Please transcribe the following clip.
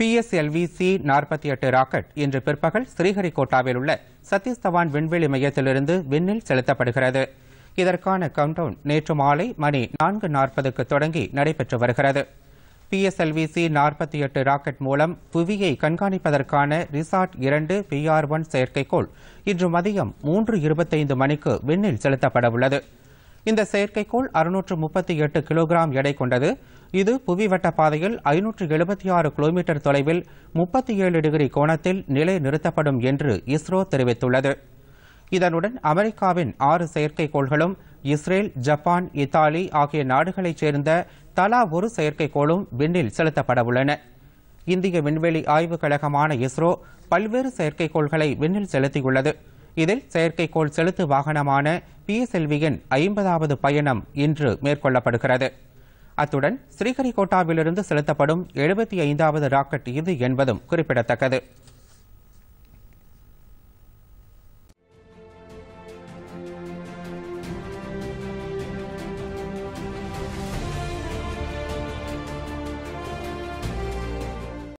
PSLV C நாற்பத்தி எட்டு rocket இன்று பிற்பகல் ஸ்ரீஹரிகோட்டாவில் உள்ள சதீஷ் விண்வெளி மையத்திலிருந்து விண்ணில் செலுத்தப்படுகிறது இதற்கான கவுண்டவுன் நேற்று மாலை மணி நான்கு நாற்பதுக்கு தொடங்கி நடைபெற்று வருகிறது பிஎஸ்எல்வி சி நாற்பத்தி எட்டு ராக்கெட் மூலம் புவியை கண்காணிப்பதற்கான ரிசார்ட் இரண்டு பிஆர் ஒன் செயற்கைக்கோள் இன்று மதியம் மூன்று இருபத்தைந்து மணிக்கு விண்ணில் செலுத்தப்படவுள்ளது உள்ளது இந்த செயற்கைக்கோள் அறுநூற்று முப்பத்தி எட்டு கிலோகிராம் எடை கொண்டது இது புவிவட்ட பாதையில் ஐநூற்று எழுபத்தி ஆறு கிலோமீட்டர் தொலைவில் முப்பத்தி ஏழு டிகிரி கோணத்தில் நிலை நிறுத்தப்படும் என்று இஸ்ரோ தெரிவித்துள்ளது இதனுடன் அமெரிக்காவின் ஆறு செயற்கைக்கோள்களும் இஸ்ரேல் ஜப்பான் இத்தாலி ஆகிய நாடுகளைச் சேர்ந்த தலா ஒரு செயற்கைக்கோளும் விண்ணில் செலுத்தப்படவுள்ளன இந்திய விண்வெளி ஆய்வுக் கழகமான இஸ்ரோ பல்வேறு செயற்கைக்கோள்களை விண்ணில் செலுத்தியுள்ளது இதில் செயற்கைக்கோள் செலுத்து வாகனமான பிஎஸ்எல்வியின் ஐம்பதாவது பயணம் இன்று மேற்கொள்ளப்படுகிறது அத்துடன் ஸ்ரீஹரிகோட்டாவிலிருந்து செலுத்தப்படும் எழுபத்தி ஐந்தாவது ராக்கெட் இது என்பதும் குறிப்பிடத்தக்கது